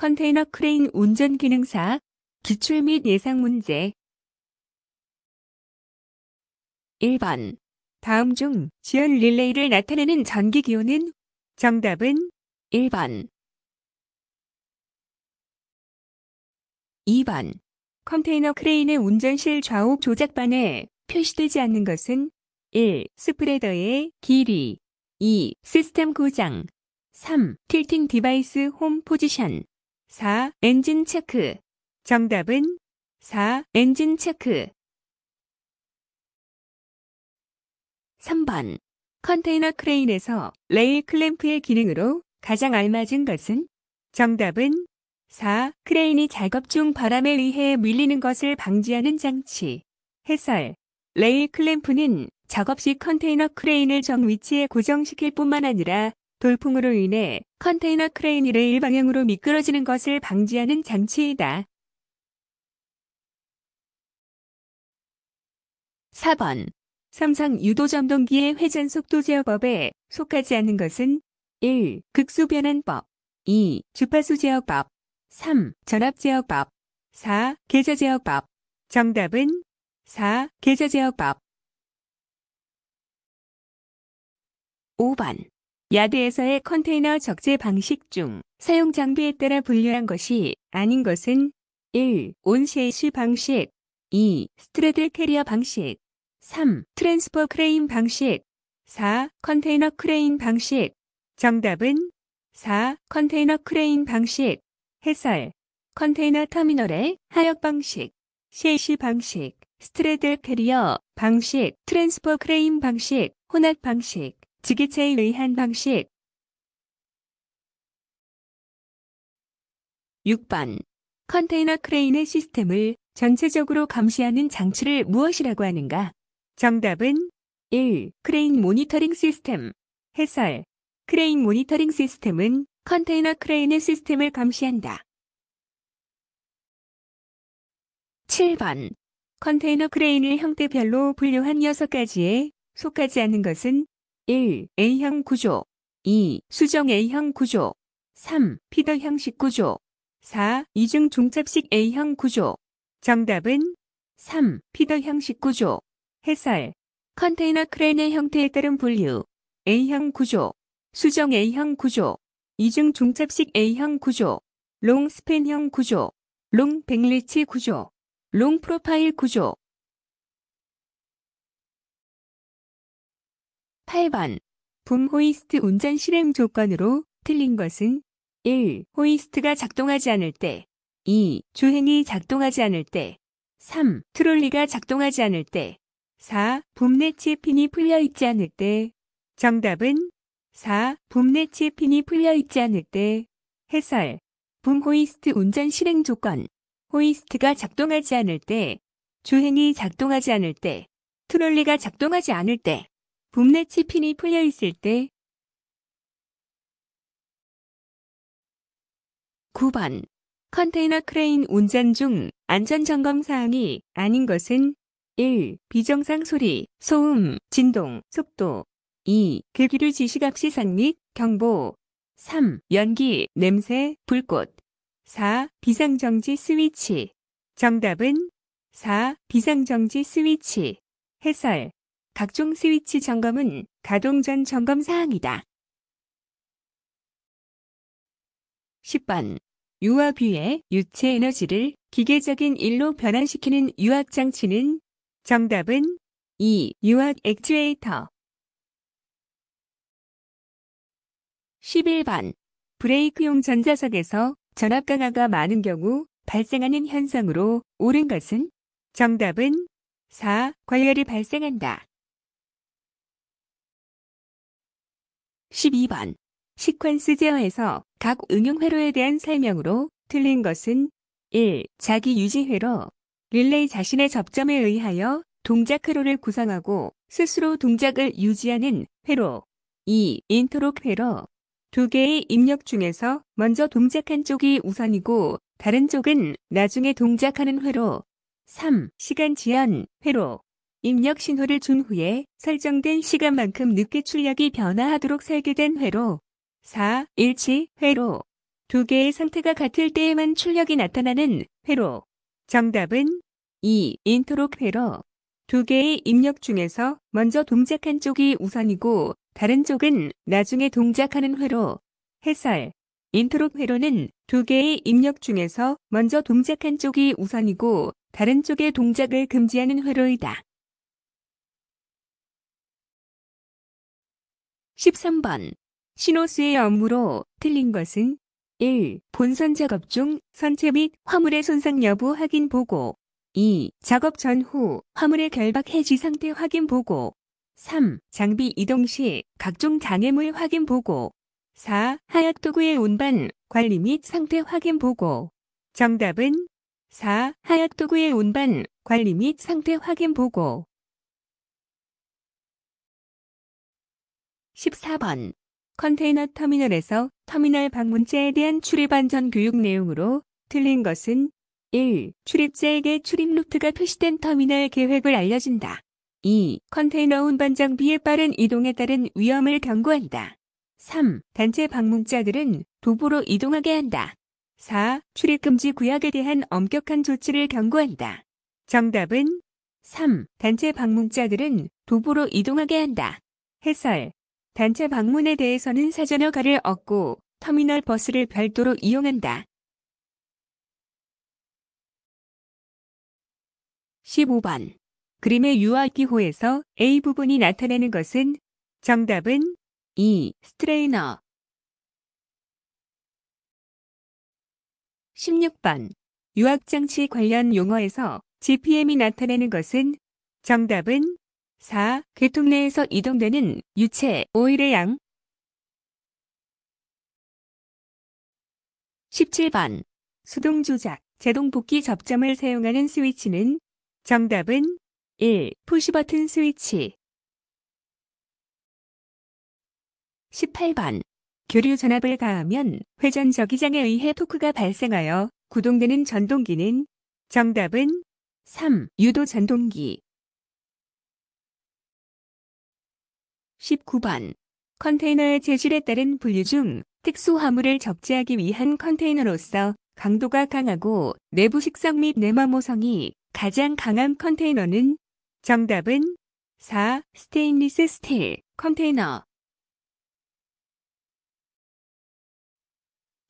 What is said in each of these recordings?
컨테이너 크레인 운전 기능사, 기출 및 예상 문제 1번 다음 중 지연 릴레이를 나타내는 전기 기호는 정답은 1번 2번 컨테이너 크레인의 운전실 좌우 조작반에 표시되지 않는 것은 1. 스프레더의 길이 2. 시스템 고장 3. 틸팅 디바이스 홈 포지션 4. 엔진 체크. 정답은 4. 엔진 체크. 3번. 컨테이너 크레인에서 레일 클램프의 기능으로 가장 알맞은 것은? 정답은 4. 크레인이 작업 중 바람에 의해 밀리는 것을 방지하는 장치. 해설. 레일 클램프는 작업 시 컨테이너 크레인을 정 위치에 고정시킬 뿐만 아니라 돌풍으로 인해 컨테이너 크레인이를 일방향으로 미끄러지는 것을 방지하는 장치이다. 4번 삼상 유도 점동기의 회전 속도 제어법에 속하지 않는 것은 1. 극수 변환법 2. 주파수 제어법 3. 전압 제어법 4. 계좌 제어법 정답은 4. 계좌 제어법 5번 야드에서의 컨테이너 적재 방식 중 사용 장비에 따라 분류한 것이 아닌 것은 1. 온셰이시 방식 2. 스트레들 캐리어 방식 3. 트랜스퍼 크레인 방식 4. 컨테이너 크레인 방식 정답은 4. 컨테이너 크레인 방식 해설 컨테이너 터미널의 하역 방식 셰이시 방식 스트레들 캐리어 방식 트랜스퍼 크레인 방식 혼합 방식 지기체에 의한 방식 6번 컨테이너 크레인의 시스템을 전체적으로 감시하는 장치를 무엇이라고 하는가? 정답은 1. 크레인 모니터링 시스템 해설 크레인 모니터링 시스템은 컨테이너 크레인의 시스템을 감시한다. 7번 컨테이너 크레인을 형태별로 분류한 6가지에 속하지 않은 것은 1. A형 구조 2. 수정 A형 구조 3. 피더 형식 구조 4. 이중 종착식 A형 구조 정답은 3. 피더 형식 구조 해설 컨테이너 크레인의 형태에 따른 분류 A형 구조 수정 A형 구조 이중 중첩식 A형 구조 롱 스팬형 구조 롱 백리치 구조 롱 프로파일 구조 8번. 붐 호이스트 운전 실행 조건으로 틀린 것은 1. 호이스트가 작동하지 않을 때 2. 주행이 작동하지 않을 때 3. 트롤리가 작동하지 않을 때 4. 붐내치 핀이 풀려 있지 않을 때 정답은 4. 붐내치 핀이 풀려 있지 않을 때 해설 붐 호이스트 운전 실행 조건 호이스트가 작동하지 않을 때 주행이 작동하지 않을 때 트롤리가 작동하지 않을 때 봄내치 핀이 풀려 있을 때 9번 컨테이너 크레인 운전 중 안전점검 사항이 아닌 것은 1. 비정상 소리, 소음, 진동, 속도 2. 계기류 지시각 시상 및 경보 3. 연기, 냄새, 불꽃 4. 비상정지 스위치 정답은 4. 비상정지 스위치 해설 각종 스위치 점검은 가동 전 점검 사항이다. 10번. 유압유의 유체 에너지를 기계적인 일로 변환시키는 유압 장치는 정답은 2. 유압 액츄에이터 11번. 브레이크용 전자석에서 전압 강화가 많은 경우 발생하는 현상으로 옳은 것은 정답은 4. 과열이 발생한다. 12번 시퀀스 제어에서 각 응용 회로에 대한 설명으로 틀린 것은 1. 자기 유지 회로 릴레이 자신의 접점에 의하여 동작 회로를 구성하고 스스로 동작을 유지하는 회로 2. 인트록 회로 두 개의 입력 중에서 먼저 동작한 쪽이 우선이고 다른 쪽은 나중에 동작하는 회로 3. 시간 지연 회로 입력 신호를 준 후에 설정된 시간만큼 늦게 출력이 변화하도록 설계된 회로 4. 1, 7 회로 두 개의 상태가 같을 때에만 출력이 나타나는 회로 정답은 2. 인트록 회로 두 개의 입력 중에서 먼저 동작한 쪽이 우선이고 다른 쪽은 나중에 동작하는 회로 해설 인트록 회로는 두 개의 입력 중에서 먼저 동작한 쪽이 우선이고 다른 쪽의 동작을 금지하는 회로이다. 13번 신호수의 업무로 틀린 것은 1. 본선 작업 중 선체 및 화물의 손상 여부 확인 보고 2. 작업 전후 화물의 결박 해지 상태 확인 보고 3. 장비 이동 시 각종 장애물 확인 보고 4. 하약 도구의 운반 관리 및 상태 확인 보고 정답은 4. 하약 도구의 운반 관리 및 상태 확인 보고 14번 컨테이너 터미널에서 터미널 방문자에 대한 출입안전 교육 내용으로 틀린 것은 1. 출입자에게 출입 루트가 표시된 터미널 계획을 알려준다. 2. 컨테이너 운반 장비의 빠른 이동에 따른 위험을 경고한다. 3. 단체 방문자들은 도보로 이동하게 한다. 4. 출입금지 구역에 대한 엄격한 조치를 경고한다. 정답은 3. 단체 방문자들은 도보로 이동하게 한다. 해설 단체 방문에 대해서는 사전 허가를 얻고 터미널 버스를 별도로 이용한다. 15번. 그림의 유아기호에서 A 부분이 나타내는 것은 정답은 E 스트레이너 16번. 유학장치 관련 용어에서 GPM이 나타내는 것은 정답은 4. 교통내에서 이동되는 유체, 오일의 양 17번 수동 조작, 제동 복귀 접점을 사용하는 스위치는 정답은 1. 푸시버튼 스위치 18번 교류 전압을 가하면 회전저기장에 의해 토크가 발생하여 구동되는 전동기는 정답은 3. 유도 전동기 19번 컨테이너의 재질에 따른 분류 중 특수 화물을 적재하기 위한 컨테이너로서 강도가 강하고 내부 식성 및 내마 모성이 가장 강한 컨테이너는 정답은 4. 스테인리스 스틸 컨테이너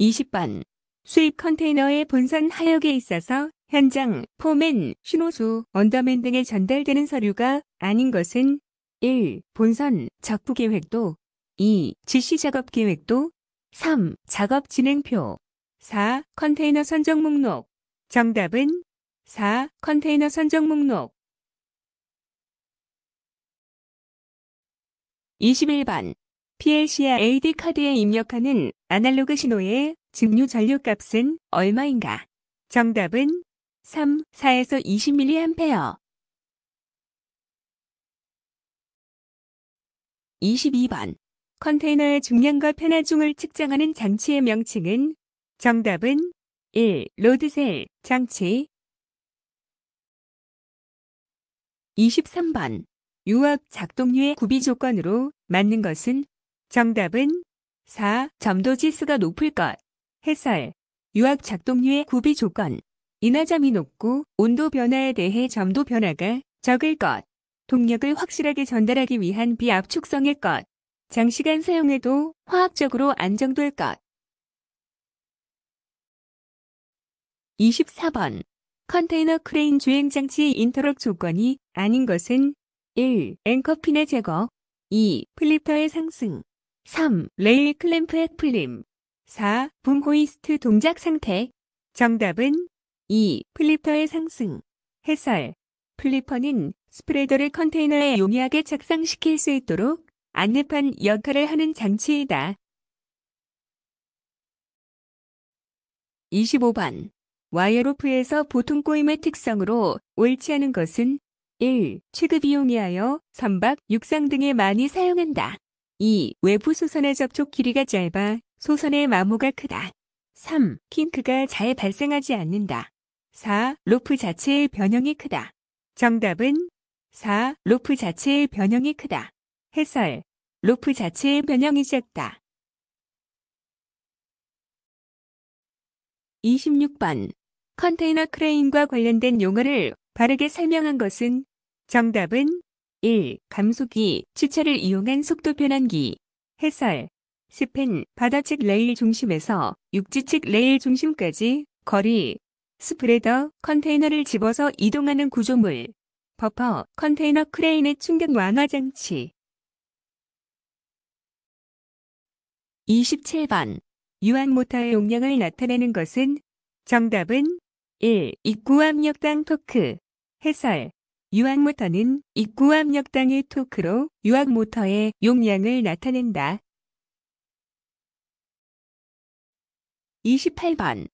20번 수입 컨테이너의 본선 하역에 있어서 현장, 포맨, 신호수, 언더맨 등에 전달되는 서류가 아닌 것은 1. 본선 적부 계획도 2. 지시 작업 계획도 3. 작업 진행표 4. 컨테이너 선정 목록 정답은 4. 컨테이너 선정 목록 21번 PLC와 AD 카드에 입력하는 아날로그 신호의 증류 전류 값은 얼마인가? 정답은 3, 4에서 20mA 22번. 컨테이너의 중량과 편하중을 측정하는 장치의 명칭은 정답은 1. 로드셀 장치 23번. 유압 작동류의 구비 조건으로 맞는 것은 정답은 4. 점도지수가 높을 것. 해설. 유압 작동류의 구비 조건. 인화점이 높고 온도 변화에 대해 점도 변화가 적을 것. 동력을 확실하게 전달하기 위한 비압축성의 것. 장시간 사용해도 화학적으로 안정될 것. 24번. 컨테이너 크레인 주행장치의 인터럭 조건이 아닌 것은 1. 앵커핀의 제거 2. 플립터의 상승 3. 레일 클램프의 풀림 4. 붐 호이스트 동작 상태 정답은 2. 플립터의 상승 해설 플리퍼는 스프레더를 컨테이너에 용이하게 착상시킬 수 있도록 안내판 역할을 하는 장치이다. 25번 와이어로프에서 보통 꼬임의 특성으로 옳지 않은 것은 1. 취급 이용이하여 선박, 육상 등에 많이 사용한다. 2. 외부 소선의 접촉 길이가 짧아 소선의 마모가 크다. 3. 킹크가 잘 발생하지 않는다. 4. 로프 자체의 변형이 크다. 정답은 4. 로프 자체의 변형이 크다. 해설. 로프 자체의 변형이 작다. 26번. 컨테이너 크레인과 관련된 용어를 바르게 설명한 것은 정답은 1. 감속기, 추차를 이용한 속도 변환기. 해설. 스펜, 바다 측 레일 중심에서 육지 측 레일 중심까지 거리 스프레더, 컨테이너를 집어서 이동하는 구조물, 버퍼, 컨테이너 크레인의 충격 완화 장치. 27번. 유한 모터의 용량을 나타내는 것은 정답은 1. 입구 압력당 토크. 해설. 유한 모터는 입구 압력당의 토크로 유압 모터의 용량을 나타낸다. 28번.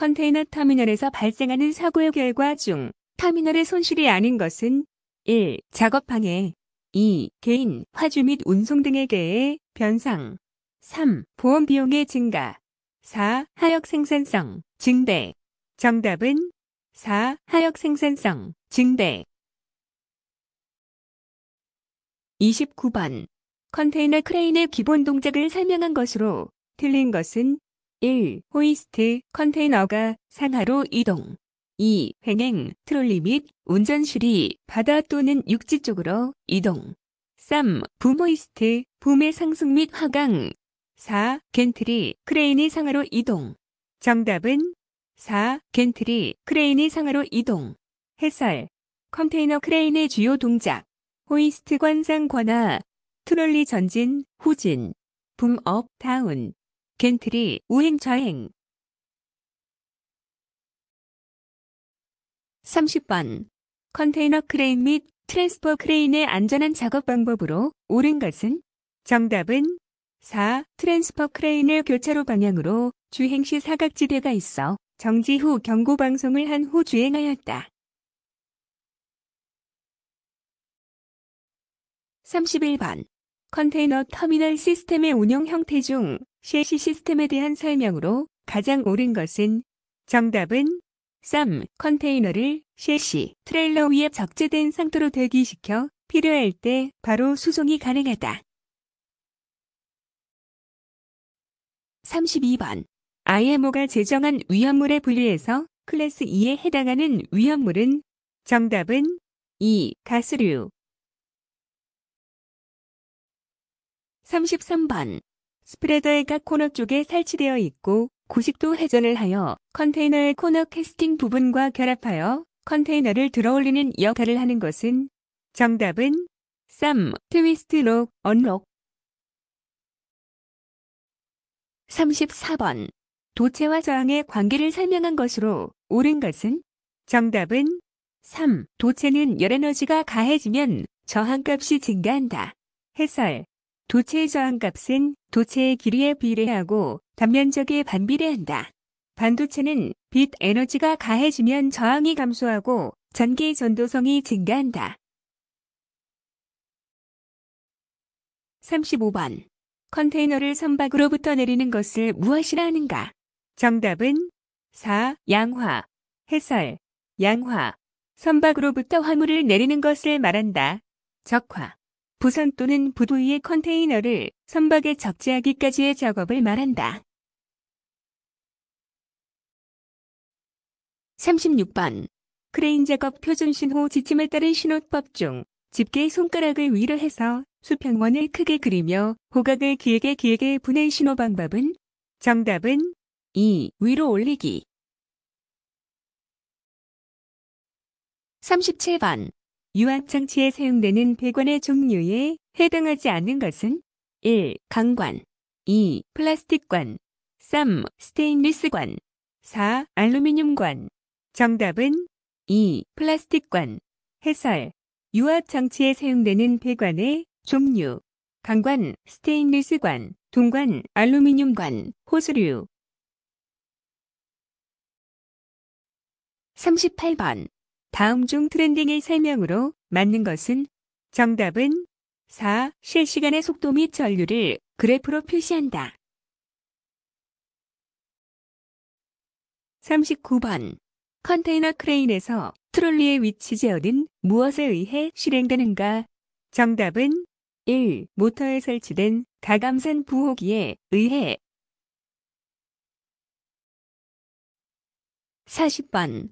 컨테이너 터미널에서 발생하는 사고의 결과 중 터미널의 손실이 아닌 것은 1. 작업 방해 2. 개인, 화주 및 운송 등에 대해 변상 3. 보험 비용의 증가 4. 하역 생산성 증대 정답은 4. 하역 생산성 증대 29번 컨테이너 크레인의 기본 동작을 설명한 것으로 틀린 것은 1. 호이스트 컨테이너가 상하로 이동 2. 횡행 트롤리 및 운전실이 바다 또는 육지 쪽으로 이동 3. 부모이스트 붐의 상승 및 하강 4. 겐트리 크레인이 상하로 이동 정답은 4. 겐트리 크레인이 상하로 이동 해설 컨테이너 크레인의 주요 동작 호이스트 관상 권화 트롤리 전진 후진 붐 업 다운 겐트리 우행 좌행 30번 컨테이너 크레인 및 트랜스퍼 크레인의 안전한 작업 방법으로 옳은 것은 정답은 4. 트랜스퍼 크레인을 교차로 방향으로 주행 시 사각지대가 있어 정지 후 경고 방송을 한 후 주행하였다. 31번 컨테이너 터미널 시스템의 운영 형태 중 셰시 시스템에 대한 설명으로 가장 옳은 것은 정답은 쌈 컨테이너를 셰시 트레일러 위에 적재된 상태로 대기시켜 필요할 때 바로 수송이 가능하다. 32번 IMO가 제정한 위험물에 분류해서 클래스 2에 해당하는 위험물은 정답은 2. 가스류 33번 스프레더가 코너 쪽에 설치되어 있고 90도 회전을 하여 컨테이너의 코너 캐스팅 부분과 결합하여 컨테이너를 들어올리는 역할을 하는 것은 정답은 3. 트위스트 록, 언록 34번 도체와 저항의 관계를 설명한 것으로 옳은 것은 정답은 3. 도체는 열에너지가 가해지면 저항값이 증가한다. 해설 도체의 저항값은 도체의 길이에 비례하고 단면적에 반비례한다. 반도체는 빛 에너지가 가해지면 저항이 감소하고 전기 전도성이 증가한다. 35번. 컨테이너를 선박으로부터 내리는 것을 무엇이라 하는가? 정답은 4. 양화. 해설. 양화. 선박으로부터 화물을 내리는 것을 말한다. 적화. 부선 또는 부두 위의 컨테이너를 선박에 적재하기까지의 작업을 말한다. 36번 크레인 작업 표준 신호 지침을 따른 신호법 중 집게의 손가락을 위로 해서 수평원을 크게 그리며 호각을 길게 길게 분해 신호 방법은 정답은 2. 위로 올리기 37번 유압 장치에 사용되는 배관의 종류에 해당하지 않는 것은 1. 강관 2. 플라스틱관 3. 스테인리스관 4. 알루미늄관 정답은 2. 플라스틱관 해설 유압 장치에 사용되는 배관의 종류 강관, 스테인리스관, 동관, 알루미늄관, 호수류 38번 다음 중 트렌딩의 설명으로 맞는 것은 정답은 4. 실시간의 속도 및 전류를 그래프로 표시한다. 39번 컨테이너 크레인에서 트롤리의 위치 제어는 무엇에 의해 실행되는가? 정답은 1. 모터에 설치된 가감산 부호기에 의해 40번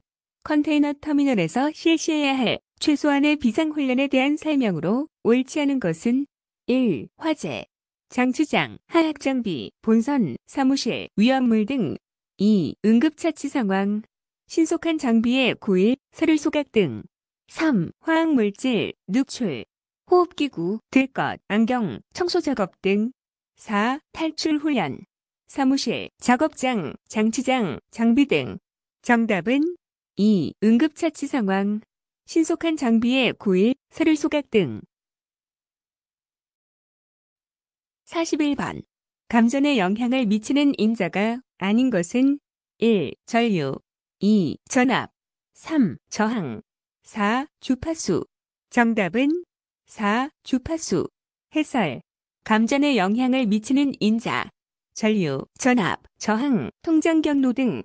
컨테이너 터미널에서 실시해야 할 최소한의 비상훈련에 대한 설명으로 옳지 않은 것은 1. 화재, 장추장 하악장비, 본선, 사무실, 위험물 등 2. 응급처치 상황, 신속한 장비의 구입, 서류 소각 등 3. 화학물질, 누출, 호흡기구, 들것, 안경, 청소작업 등 4. 탈출훈련, 사무실, 작업장, 장치장, 장비 등 정답은 2. 응급처치 상황, 신속한 장비의 구입, 서류 소각 등 41번 감전에 영향을 미치는 인자가 아닌 것은 1. 전류 2. 전압 3. 저항 4. 주파수 정답은 4. 주파수 해설 감전에 영향을 미치는 인자 전류, 전압, 저항, 통장 경로 등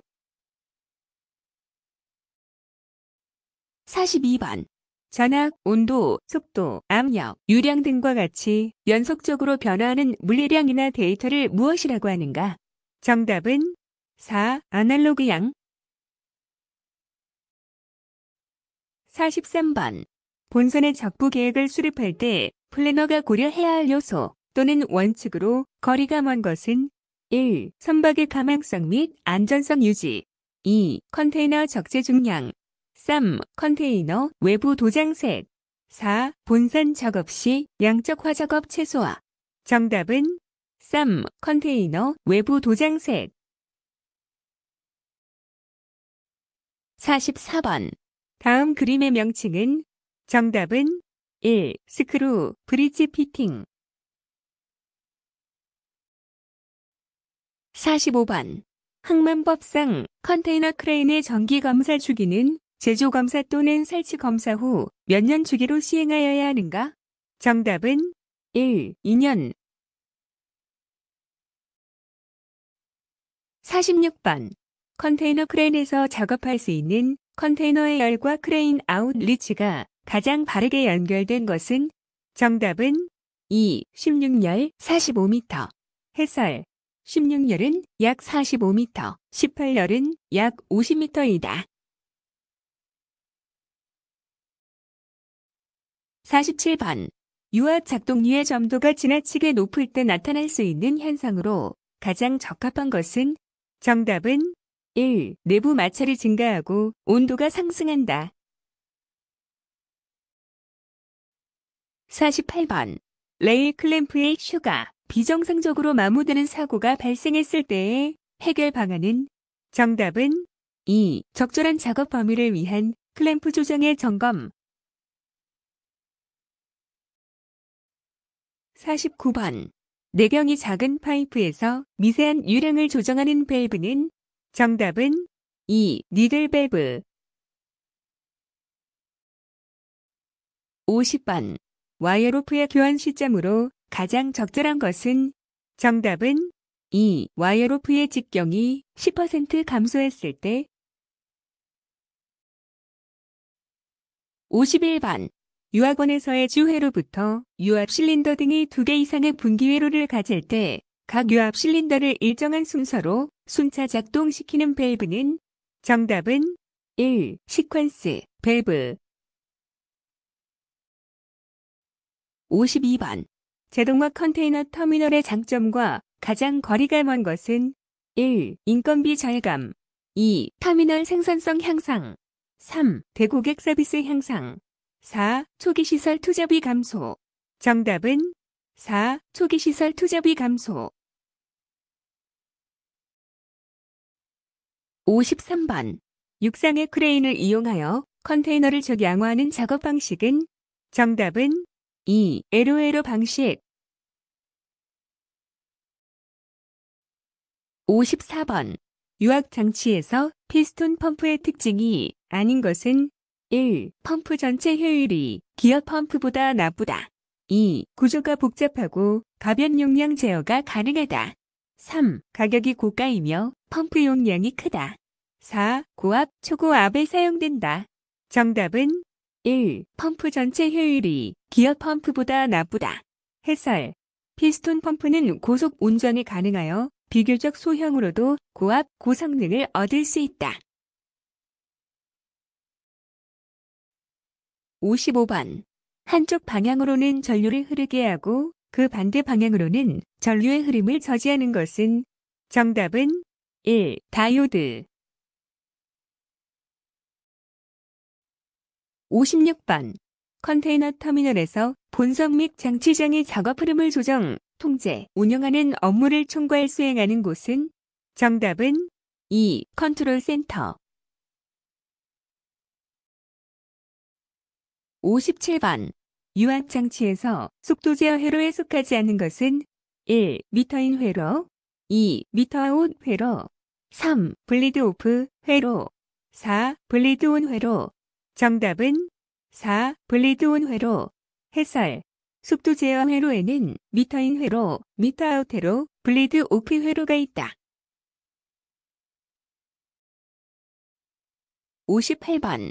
42번. 전압, 온도, 속도, 압력, 유량 등과 같이 연속적으로 변화하는 물리량이나 데이터를 무엇이라고 하는가? 정답은 4. 아날로그 양 43번. 본선의 적부 계획을 수립할 때 플래너가 고려해야 할 요소 또는 원칙으로 거리가 먼 것은 1. 선박의 가망성 및 안전성 유지 2. 컨테이너 적재 중량 3. 컨테이너 외부 도장색 4. 본선 작업 시 양적화 작업 최소화 정답은 3. 컨테이너 외부 도장색 44번 다음 그림의 명칭은 정답은 1. 스크루 브릿지 피팅 45번 항만법상 컨테이너 크레인의 전기 검사 주기는 제조 검사 또는 설치 검사 후 몇 년 주기로 시행하여야 하는가? 정답은 1. 2년 46번 컨테이너 크레인에서 작업할 수 있는 컨테이너의 열과 크레인 아웃리치가 가장 바르게 연결된 것은 정답은 2. 16열 45m 해설 16열은 약 45m, 18열은 약 50m이다. 47번. 유압 작동류의 점도가 지나치게 높을 때 나타날 수 있는 현상으로 가장 적합한 것은 정답은 1. 내부 마찰이 증가하고 온도가 상승한다. 48번. 레일 클램프의 휴가, 비정상적으로 마모되는 사고가 발생했을 때의 해결 방안은 정답은 2. 적절한 작업 범위를 위한 클램프 조정의 점검, 49번 내경이 작은 파이프에서 미세한 유량을 조정하는 밸브는 정답은 2. 니들 밸브 50번 와이어로프의 교환 시점으로 가장 적절한 것은 정답은 2. 와이어로프의 직경이 10% 감소했을 때 51번 유학원에서의 주회로부터 유압 실린더 등이 2개 이상의 분기회로를 가질 때 각 유압 실린더를 일정한 순서로 순차 작동시키는 밸브는 정답은 1. 시퀀스 밸브 52번 제동화 컨테이너 터미널의 장점과 가장 거리가 먼 것은 1. 인건비 절감 2. 터미널 생산성 향상 3. 대고객 서비스 향상 4. 초기시설 투자비 감소. 정답은 4. 초기시설 투자비 감소. 53번. 육상의 크레인을 이용하여 컨테이너를 적 양호하는 작업 방식은 정답은 2. 에로에로 방식. 54번. 유학 장치에서 피스톤 펌프의 특징이 아닌 것은 1. 펌프 전체 효율이 기업 펌프보다 나쁘다. 2. 구조가 복잡하고 가변 용량 제어가 가능하다. 3. 가격이 고가이며 펌프 용량이 크다. 4. 고압, 초고압에 사용된다. 정답은 1. 펌프 전체 효율이 기어 펌프보다 나쁘다. 해설. 피스톤 펌프는 고속 운전이 가능하여 비교적 소형으로도 고압, 고성능을 얻을 수 있다. 55번. 한쪽 방향으로는 전류를 흐르게 하고 그 반대 방향으로는 전류의 흐름을 저지하는 것은 정답은 1. 다이오드 56번 컨테이너 터미널에서 본석 및 장치장의 작업 흐름을 조정, 통제, 운영하는 업무를 총괄 수행하는 곳은 정답은 2. 컨트롤 센터 57번 유학장치에서 속도 제어 회로에 속하지 않는 것은 1. 미터인 회로 2. 미터아웃 회로 3. 블리드 오프 회로 4. 블리드 온 회로 정답은 4. 블리드 온 회로 해설 속도 제어 회로에는 미터인 회로, 미터아웃 회로, 블리드 오프 회로가 있다. 58번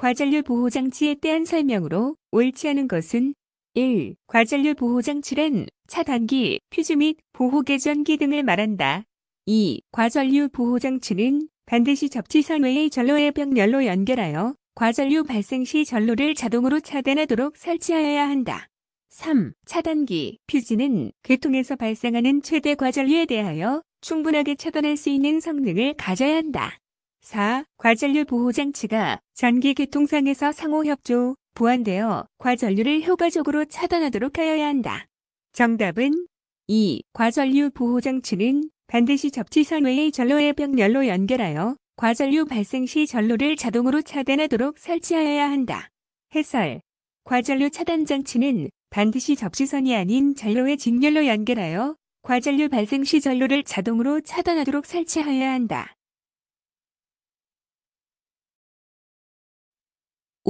과전류 보호장치에 대한 설명으로 옳지 않은 것은 1. 과전류 보호장치란 차단기, 퓨즈 및 보호개전기 등을 말한다. 2. 과전류 보호장치는 반드시 접지선 외의 전로의 병렬로 연결하여 과전류 발생 시 전로를 자동으로 차단하도록 설치하여야 한다. 3. 차단기, 퓨즈는 괴통에서 발생하는 최대 과전류에 대하여 충분하게 차단할 수 있는 성능을 가져야 한다. 4. 과전류 보호 장치가 전기 계통상에서 상호 협조, 보완되어 과전류를 효과적으로 차단하도록 하여야 한다. 정답은 2. 과전류 보호 장치는 반드시 접지선 외의 전로의 병렬로 연결하여 과전류 발생 시 전로를 자동으로 차단하도록 설치하여야 한다. 해설. 과전류 차단 장치는 반드시 접지선이 아닌 전로의 직렬로 연결하여 과전류 발생 시 전로를 자동으로 차단하도록 설치하여야 한다.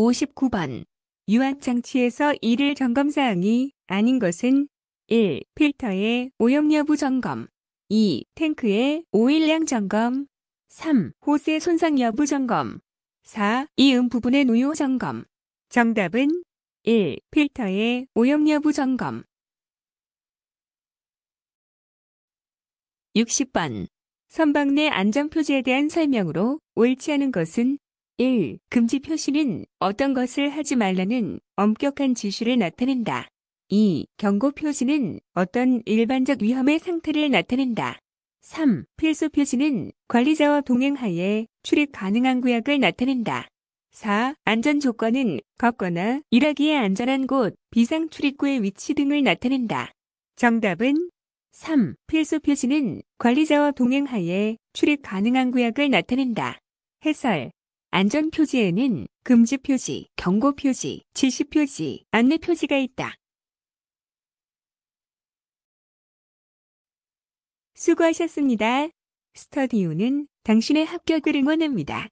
59번 유압장치에서 일일 점검사항이 아닌 것은 1. 필터의 오염 여부 점검 2. 탱크의 오일량 점검 3. 호세 손상 여부 점검 4. 이음 부분의 노효 점검 정답은 1. 필터의 오염 여부 점검 60번 선박 내 안전표지에 대한 설명으로 옳지 않은 것은 1. 금지 표시는 어떤 것을 하지 말라는 엄격한 지시를 나타낸다. 2. 경고 표시는 어떤 일반적 위험의 상태를 나타낸다. 3. 필수 표시는 관리자와 동행하에 출입 가능한 구역을 나타낸다. 4. 안전 조건은 걷거나 일하기에 안전한 곳, 비상 출입구의 위치 등을 나타낸다. 정답은 3. 필수 표시는 관리자와 동행하에 출입 가능한 구역을 나타낸다. 해설 안전 표지에는 금지 표지, 경고 표지, 지시 표지, 안내 표지가 있다. 수고하셨습니다. 스터디오는 당신의 합격을 응원합니다.